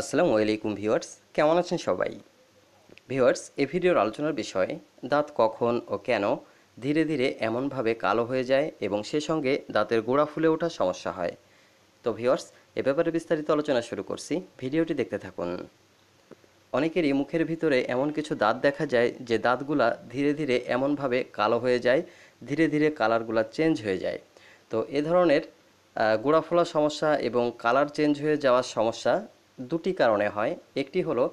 আসসালামু আলাইকুম ভিউয়ার্স কেমন আছেন সবাই ভিউয়ার্স এ ভিডিওর আলোচনার বিষয় দাঁত কখন ও কেন ধীরে ধীরে এমনভাবে কালো হয়ে যায় এবং সে সঙ্গে দাঁতের গোড়া ফুলে ওঠার সমস্যা হয় তো ভিউয়ার্স এ ব্যাপারে বিস্তারিত আলোচনা শুরু করছি ভিডিওটি দেখতে থাকুন অনেকেরই মুখের ভিতরে এমন কিছু দাঁত দেখা যায় যে দাঁতগুলা ধীরে ধীরে এমনভাবে কালো হয়ে যায় ধীরে ধীরে কালারগুলা চেঞ্জ হয়ে যায় তো এ ধরনের গোড়া ফোলা সমস্যা এবং কালার চেঞ্জ হয়ে যাওয়ার সমস্যা দুটি কারণে হয় একটি হলো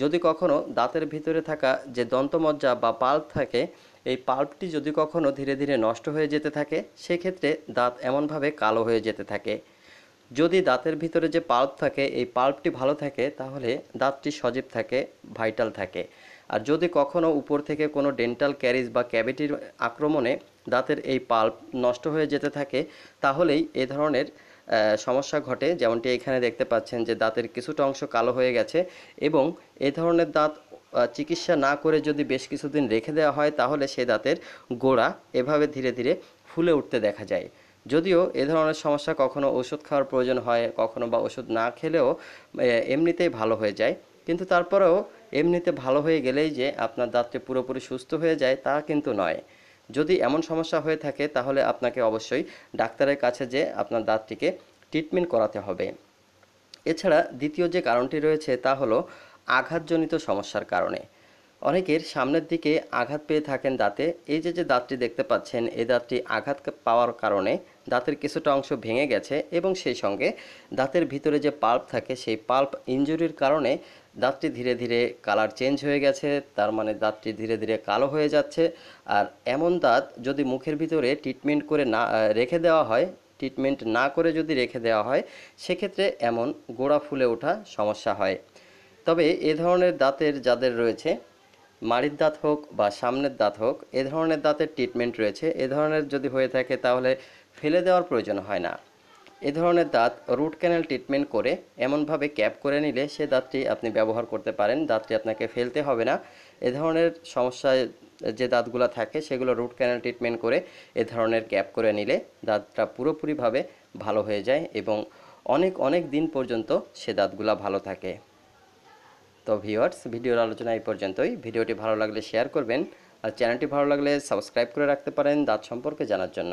যদি কখনো দাঁতের ভিতরে থাকা যে দন্তমজ্জা বা পাল্প থাকে এই পাল্পটি যদি কখনো ধীরে ধীরে নষ্ট হয়ে যেতে থাকে সেক্ষেত্রে দাঁত এমনভাবে কালো হয়ে যেতে থাকে যদি দাঁতের ভিতরে যে পাল্প থাকে এই পাল্পটি ভালো থাকে তাহলে দাঁতটি সজীব থাকে ভাইটাল থাকে আর যদি কখনও উপর থেকে কোনো ডেন্টাল ক্যারিজ বা ক্যাভিটির আক্রমণে দাঁতের এই পাল্প নষ্ট হয়ে যেতে থাকে তাহলেই এ ধরনের সমস্যা ঘটে যেমনটি এখানে দেখতে পাচ্ছেন যে দাঁতের কিছুটা অংশ কালো হয়ে গেছে এবং এ ধরনের দাঁত চিকিৎসা না করে যদি বেশ কিছুদিন রেখে দেওয়া হয় তাহলে সেই দাঁতের গোড়া এভাবে ধীরে ধীরে ফুলে উঠতে দেখা যায় যদিও এ ধরনের সমস্যা কখনো ওষুধ খাওয়ার প্রয়োজন হয় কখনো বা ওষুধ না খেলেও এমনিতেই ভালো হয়ে যায় কিন্তু তারপরেও এমনিতে ভালো হয়ে গেলেই যে আপনার দাঁতটি পুরোপুরি সুস্থ হয়ে যায় তা কিন্তু নয় যদি এমন সমস্যা হয়ে থাকে তাহলে আপনাকে অবশ্যই ডাক্তারের কাছে যে আপনার দাঁতটিকে ট্রিটমেন্ট করাতে হবে এছাড়া দ্বিতীয় যে কারণটি রয়েছে তা হলো আঘাতজনিত সমস্যার কারণে অনেকের সামনের দিকে আঘাত পেয়ে থাকেন দাঁতে এই যে যে দাঁতটি দেখতে পাচ্ছেন এই দাঁতটি আঘাত পাওয়ার কারণে দাঁতের কিছুটা অংশ ভেঙে গেছে এবং সেই সঙ্গে দাঁতের ভিতরে যে পাল্প থাকে সেই পাল্প ইঞ্জুরির কারণে দাঁতটি ধীরে ধীরে কালার চেঞ্জ হয়ে গেছে তার মানে দাঁতটি ধীরে ধীরে কালো হয়ে যাচ্ছে আর এমন দাঁত যদি মুখের ভিতরে ট্রিটমেন্ট করে না রেখে দেওয়া হয় ট্রিটমেন্ট না করে যদি রেখে দেওয়া হয় সেক্ষেত্রে এমন গোড়া ফুলে ওঠা সমস্যা হয় তবে এ ধরনের দাঁতের যাদের রয়েছে মাড়ির দাঁত হোক বা সামনের দাঁত হোক এ ধরনের দাঁতের ট্রিটমেন্ট রয়েছে এ ধরনের যদি হয়ে থাকে তাহলে ফেলে দেওয়ার প্রয়োজন হয় না এ ধরনের দাঁত রুট ক্যানেল ট্রিটমেন্ট করে এমনভাবে ক্যাপ করে নিলে সে দাঁতটি আপনি ব্যবহার করতে পারেন দাঁতটি আপনাকে ফেলতে হবে না এ ধরনের সমস্যায় যে দাঁতগুলো থাকে সেগুলো রুট ক্যানেল ট্রিটমেন্ট করে এ ধরনের ক্যাপ করে নিলে দাঁতটা পুরোপুরিভাবে ভালো হয়ে যায় এবং অনেক অনেক দিন পর্যন্ত সে দাঁতগুলো ভালো থাকে তো ভিওয়ার্স ভিডিওর আলোচনা এই পর্যন্তই ভিডিওটি ভালো লাগলে শেয়ার করবেন আর চ্যানেলটি ভালো লাগলে সাবস্ক্রাইব করে রাখতে পারেন দাঁত সম্পর্কে জানার জন্য